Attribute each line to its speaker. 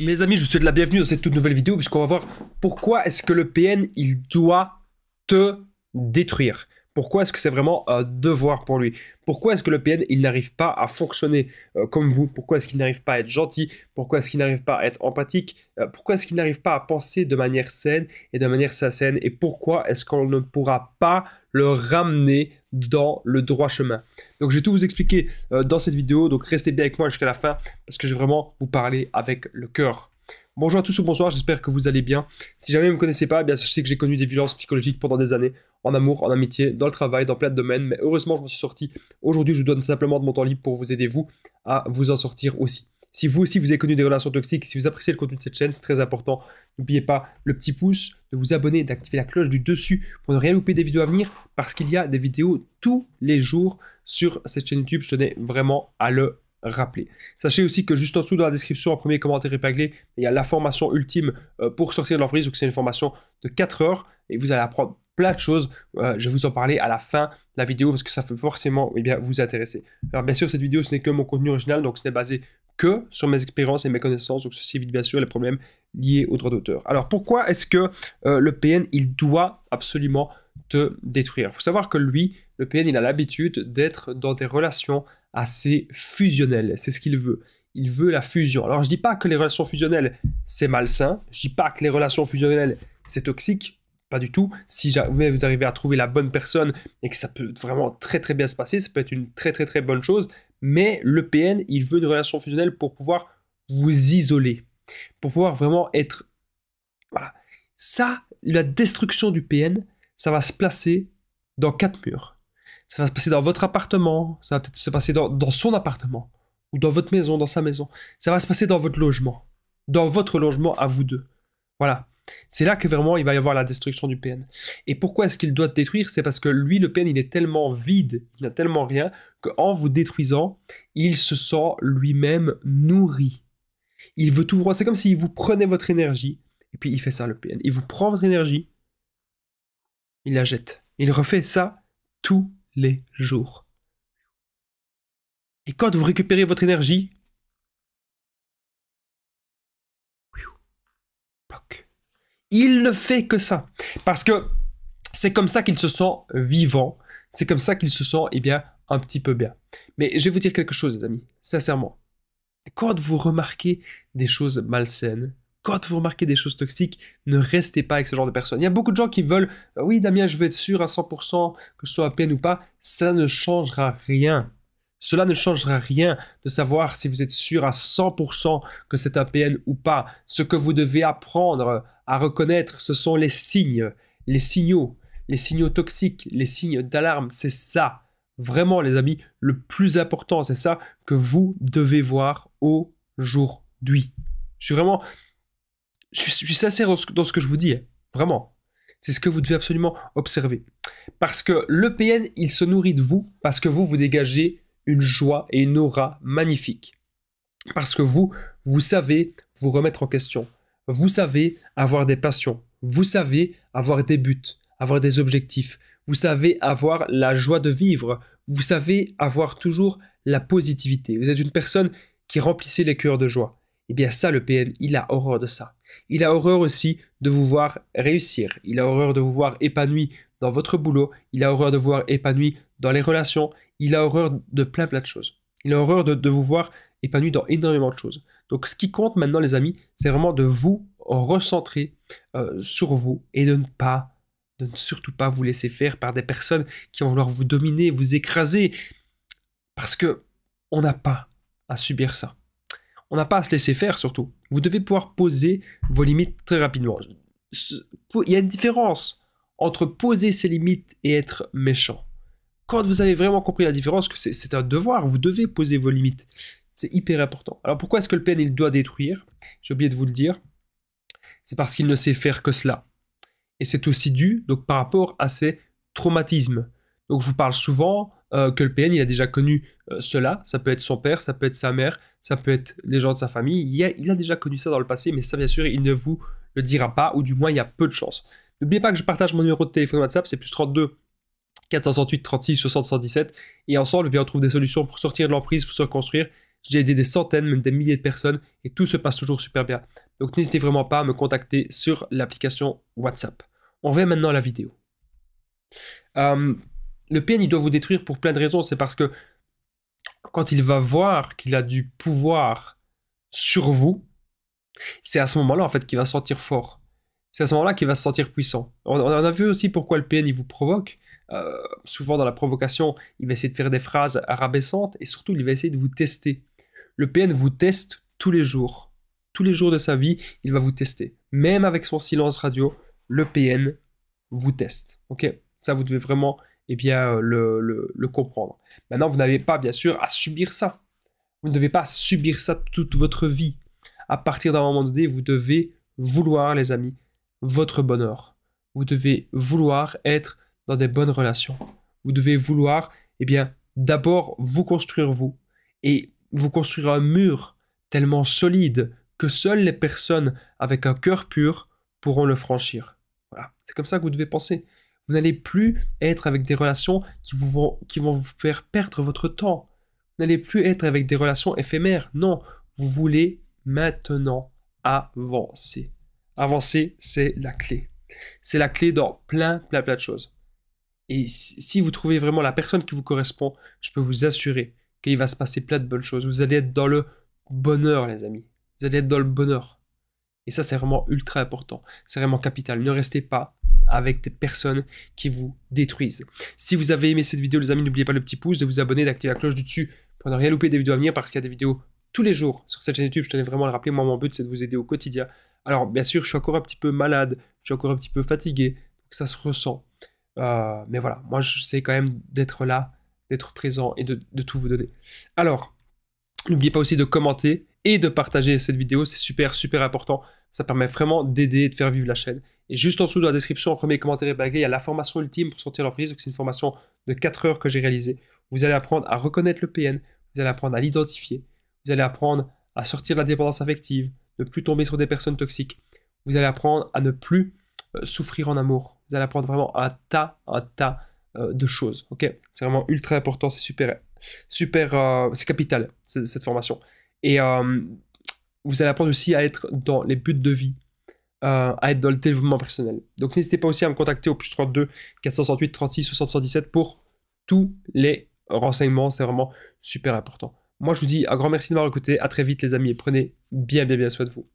Speaker 1: Mes amis, je vous souhaite la bienvenue dans cette toute nouvelle vidéo puisqu'on va voir pourquoi est-ce que le PN, il doit te détruire. Pourquoi est-ce que c'est vraiment un devoir pour lui Pourquoi est-ce que le PN, il n'arrive pas à fonctionner euh, comme vous Pourquoi est-ce qu'il n'arrive pas à être gentil Pourquoi est-ce qu'il n'arrive pas à être empathique euh, Pourquoi est-ce qu'il n'arrive pas à penser de manière saine et de manière saine Et pourquoi est-ce qu'on ne pourra pas le ramener dans le droit chemin. Donc je vais tout vous expliquer euh, dans cette vidéo, donc restez bien avec moi jusqu'à la fin parce que je vais vraiment vous parler avec le cœur. Bonjour à tous ou bonsoir, j'espère que vous allez bien. Si jamais vous ne me connaissez pas, eh bien sachez que j'ai connu des violences psychologiques pendant des années, en amour, en amitié, dans le travail, dans plein de domaines, mais heureusement je m'en suis sorti. Aujourd'hui je vous donne simplement de mon temps libre pour vous aider vous à vous en sortir aussi. Si vous aussi, vous avez connu des relations toxiques, si vous appréciez le contenu de cette chaîne, c'est très important. N'oubliez pas le petit pouce, de vous abonner, d'activer la cloche du dessus pour ne rien louper des vidéos à venir, parce qu'il y a des vidéos tous les jours sur cette chaîne YouTube. Je tenais vraiment à le rappeler. Sachez aussi que juste en dessous dans la description, en premier commentaire épinglé, il y a la formation ultime euh, pour sortir de l'emprise. Donc c'est une formation de 4 heures et vous allez apprendre plein de choses. Euh, je vais vous en parler à la fin de la vidéo parce que ça peut forcément eh bien, vous intéresser. Alors bien sûr, cette vidéo, ce n'est que mon contenu original, donc ce n'est basé que sur mes expériences et mes connaissances. Donc ceci évite bien sûr les problèmes liés au droit d'auteur. Alors pourquoi est-ce que euh, le PN, il doit absolument te détruire Il faut savoir que lui, le PN, il a l'habitude d'être dans des relations assez fusionnelles. C'est ce qu'il veut. Il veut la fusion. Alors je dis pas que les relations fusionnelles, c'est malsain. Je dis pas que les relations fusionnelles, c'est toxique. Pas du tout. Si jamais vous arrivez à trouver la bonne personne et que ça peut vraiment très très bien se passer, ça peut être une très très très bonne chose mais le PN, il veut une relation fusionnelle pour pouvoir vous isoler, pour pouvoir vraiment être... Voilà. Ça, la destruction du PN, ça va se placer dans quatre murs. Ça va se passer dans votre appartement, ça va peut-être se passer dans, dans son appartement, ou dans votre maison, dans sa maison. Ça va se passer dans votre logement, dans votre logement à vous deux. Voilà. C'est là que vraiment il va y avoir la destruction du PN. Et pourquoi est-ce qu'il doit détruire C'est parce que lui, le PN, il est tellement vide, il n'a tellement rien, qu'en vous détruisant, il se sent lui-même nourri. Il veut tout voir. C'est comme s'il vous prenait votre énergie, et puis il fait ça, le PN. Il vous prend votre énergie, il la jette. Il refait ça tous les jours. Et quand vous récupérez votre énergie, il ne fait que ça. Parce que c'est comme ça qu'il se sent vivant. C'est comme ça qu'il se sent, eh bien, un petit peu bien. Mais je vais vous dire quelque chose, les amis, sincèrement. Quand vous remarquez des choses malsaines, quand vous remarquez des choses toxiques, ne restez pas avec ce genre de personne. Il y a beaucoup de gens qui veulent, euh, oui Damien, je veux être sûr à 100%, que ce soit à peine ou pas, ça ne changera rien. Cela ne changera rien de savoir si vous êtes sûr à 100% que c'est un PN ou pas. Ce que vous devez apprendre à reconnaître, ce sont les signes, les signaux, les signaux toxiques, les signes d'alarme. C'est ça, vraiment les amis, le plus important. C'est ça que vous devez voir aujourd'hui. Je suis vraiment... Je suis, sincère dans dans ce que je vous dis, hein. vraiment. C'est ce que vous devez absolument observer. Parce que le PN, il se nourrit de vous, parce que vous, vous dégagez une joie et une aura magnifique. Parce que vous, vous savez vous remettre en question. Vous savez avoir des passions. Vous savez avoir des buts, avoir des objectifs. Vous savez avoir la joie de vivre. Vous savez avoir toujours la positivité. Vous êtes une personne qui remplissait les cœurs de joie. Eh bien ça, le PM, il a horreur de ça. Il a horreur aussi de vous voir réussir. Il a horreur de vous voir épanoui dans votre boulot. Il a horreur de vous voir épanoui dans les relations il a horreur de plein plein de choses. Il a horreur de, vous voir épanoui dans énormément de choses. Donc ce qui compte maintenant les amis, c'est vraiment de vous recentrer euh, sur vous et de ne pas, de ne surtout pas vous laisser faire par des personnes qui vont vouloir vous dominer, vous écraser, parce que on n'a pas à subir ça. On n'a pas à se laisser faire surtout. Vous devez pouvoir poser vos limites très rapidement. Il y a une différence entre poser ses limites et être méchant quand vous avez vraiment compris la différence, que c'est un devoir, vous devez poser vos limites. C'est hyper important. Alors pourquoi est-ce que le PN, il doit détruire J'ai oublié de vous le dire. C'est parce qu'il ne sait faire que cela. Et c'est aussi dû donc, par rapport à ses traumatismes. Donc je vous parle souvent euh, que le PN, il a déjà connu euh, cela. Ça peut être son père, ça peut être sa mère, ça peut être les gens de sa famille. Il a, il a déjà connu ça dans le passé, mais ça, bien sûr, il ne vous le dira pas, ou du moins, il y a peu de chance. N'oubliez pas que je partage mon numéro de téléphone WhatsApp, c'est plus 32 468 36 60 117. Et ensemble, eh bien, on trouve des solutions pour sortir de l'emprise, pour se reconstruire. J'ai aidé des centaines, même des milliers de personnes et tout se passe toujours super bien. Donc n'hésitez vraiment pas à me contacter sur l'application WhatsApp. On va maintenant la vidéo. Euh, le PN, il doit vous détruire pour plein de raisons. C'est parce que quand il va voir qu'il a du pouvoir sur vous, c'est à ce moment-là, en fait, qu'il va se sentir fort. C'est à ce moment-là qu'il va se sentir puissant. On, on, a vu aussi pourquoi le PN, il vous provoque. Euh, souvent dans la provocation, il va essayer de faire des phrases rabaissantes et surtout, il va essayer de vous tester. Le PN vous teste tous les jours. Tous les jours de sa vie, il va vous tester. Même avec son silence radio, le PN vous teste. Ok Ça, vous devez vraiment eh bien, euh, le, le comprendre. Maintenant, vous n'avez pas, bien sûr, à subir ça. Vous ne devez pas subir ça toute votre vie. À partir d'un moment donné, vous devez vouloir, les amis, votre bonheur. Vous devez vouloir être dans des bonnes relations. Vous devez vouloir, eh bien, d'abord vous construire vous et vous construire un mur tellement solide que seules les personnes avec un cœur pur pourront le franchir. Voilà, c'est comme ça que vous devez penser. Vous n'allez plus être avec des relations qui, vont, qui vont vous faire perdre votre temps. Vous n'allez plus être avec des relations éphémères. Non, vous voulez maintenant avancer. Avancer, c'est la clé. C'est la clé dans plein, plein, plein de choses. Et si vous trouvez vraiment la personne qui vous correspond, je peux vous assurer qu'il va se passer plein de bonnes choses. Vous allez être dans le bonheur, les amis. Vous allez être dans le bonheur. Et ça, c'est vraiment ultra important. C'est vraiment capital. Ne restez pas avec des personnes qui vous détruisent. Si vous avez aimé cette vidéo, les amis, n'oubliez pas le petit pouce, de vous abonner, d'activer la cloche du dessus pour ne rien louper des vidéos à venir parce qu'il y a des vidéos tous les jours sur cette chaîne YouTube. Je tenais vraiment à le rappeler. Moi, mon but, c'est de vous aider au quotidien. Alors, bien sûr, je suis encore un petit peu malade, je suis encore un petit peu fatigué. ça se ressent. Euh, mais voilà, moi je sais quand même d'être là, d'être présent et de, tout vous donner. Alors, n'oubliez pas aussi de commenter et de partager cette vidéo, c'est super, super important. Ça permet vraiment d'aider et de faire vivre la chaîne. Et juste en dessous de la description, en premier commentaire bah, il y a la formation ultime pour sortir l'emprise. C'est une formation de 4 heures que j'ai réalisée. Vous allez apprendre à reconnaître le PN, vous allez apprendre à l'identifier, vous allez apprendre à sortir de la dépendance affective, ne plus tomber sur des personnes toxiques. Vous allez apprendre à ne plus euh, souffrir en amour. Vous allez apprendre vraiment un tas, un tas euh, de choses. Ok, c'est vraiment ultra important, c'est super, super, euh, c'est capital cette formation. Et vous allez apprendre aussi à être dans les buts de vie, à être dans le développement personnel. Donc n'hésitez pas aussi à me contacter au plus 32 468 36 77 pour tous les renseignements. C'est vraiment super important. Moi, je vous dis un grand merci de m'avoir écouté. À très vite, les amis, et prenez bien, bien, bien soin de vous.